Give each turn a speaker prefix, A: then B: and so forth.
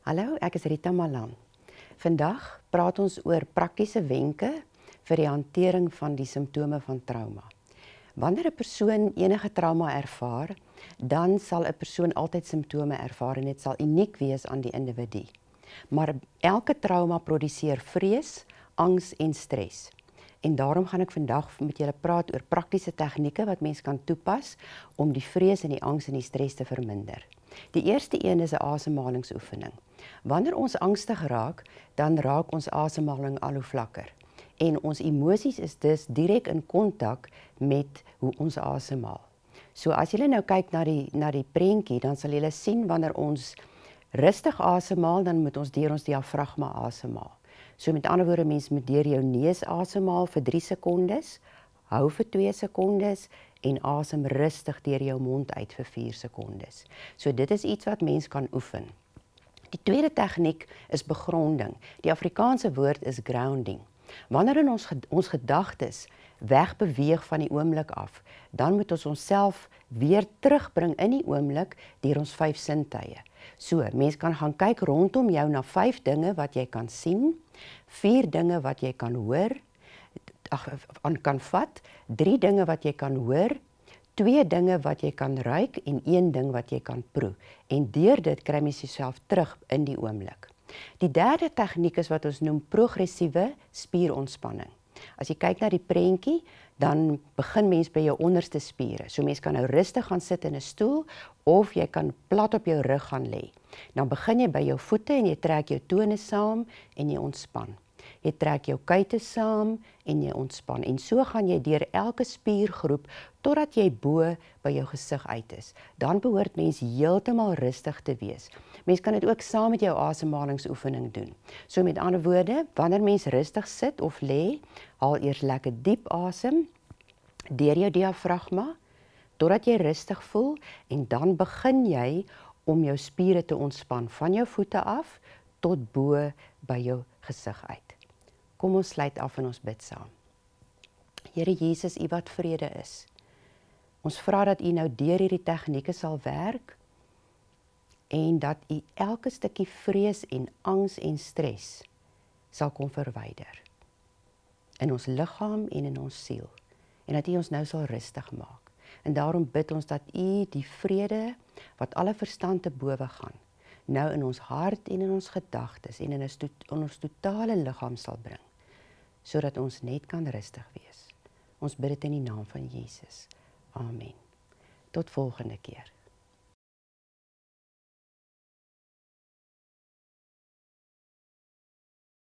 A: Hallo, ek is Rita Malan. Vandag praat ons oor praktiese wenke vir die hantering van die simptome van trauma. Wanneer 'n persoon enige trauma ervaar, dan sal 'n persoon altyd simptome ervaar en dit sal uniek wees aan die individu. Maar elke trauma produseer vrees, angs en stres. En daarom gaan ek vandag met julle praat oor praktiese tegnieke wat mens kan toepas om die vrees en die angs en die stres te verminder. Die eerste een is 'n asemhalingsoefening. Wanneer ons angstig raak, dan raak ons asemhaling al hoe vlakker en ons emosies is dus direk in kontak met hoe ons asemhaal. So as julle nou kyk na die na die prentjie, dan sal julle sien wanneer ons rustig asemhaal, dan moet ons deur ons diafragma asemhaal. So met ander woorde mens moet deur jou neus asemhaal vir 3 sekondes, hou vir 2 sekondes en asem rustig deur jou mond uit vir 4 sekondes. So dit is iets wat mens kan oefen. Die tweede tegniek is begronding. Die Afrikaanse woord is grounding. Wanneer in ons ons gedagtes wegbeweeg van die oomblik af, dan moet ons onsself weer terugbring in die oomblik deur ons vyf sintuie. So, mens kan gaan kyk rondom jou na vyf dinge wat jy kan sien. Vier dinge wat jy kan hoor, ag aan kan vat, drie dinge wat jy kan hoor, twee dinge wat jy kan ruik en een ding wat jy kan proe. En deur dit kry mens jouself terug in die oomblik. Die derde tegniek is wat ons noem progressiewe spierontspanning. As jy kyk na die prentjie, dan begin mens by jou onderste spiere. So mens kan nou rustig gaan sit in 'n stoel of jy kan plat op jou rug gaan lê. Dan begin jy by jou voete en jy trek jou tone saam en jy ontspan. Jy trek jou kuite saam en jy ontspan en so gaan jy deur elke spiergroep totdat jy bo by jou gesig uit is. Dan behoort mens heeltemal rustig te wees. Mens kan dit ook saam met jou asemhalingsoefening doen. So met ander woorde, wanneer mens rustig sit of lê, haal eers lekker diep asem deur jou diafragma totdat jy rustig voel en dan begin jy om jou spiere te ontspan van jou voete af tot bo by jou gesig uit. Kom ons sluit af en ons bid saam. Here Jesus, U wat vrede is. Ons vra dat U nou deur hierdie tegnieke sal werk en dat U elke stukkie vrees en angs en stres sal kom verwyder in ons liggaam en in ons siel en dat U ons nou sal rustig maak. En daarom bid ons dat U die vrede wat alle verstand te bowe gaan nou in ons hart en in ons gedagtes en in ons totale liggaam sal bring sodat ons net kan rustig wees. Ons bid dit in die naam van Jesus. Amen. Tot volgende keer.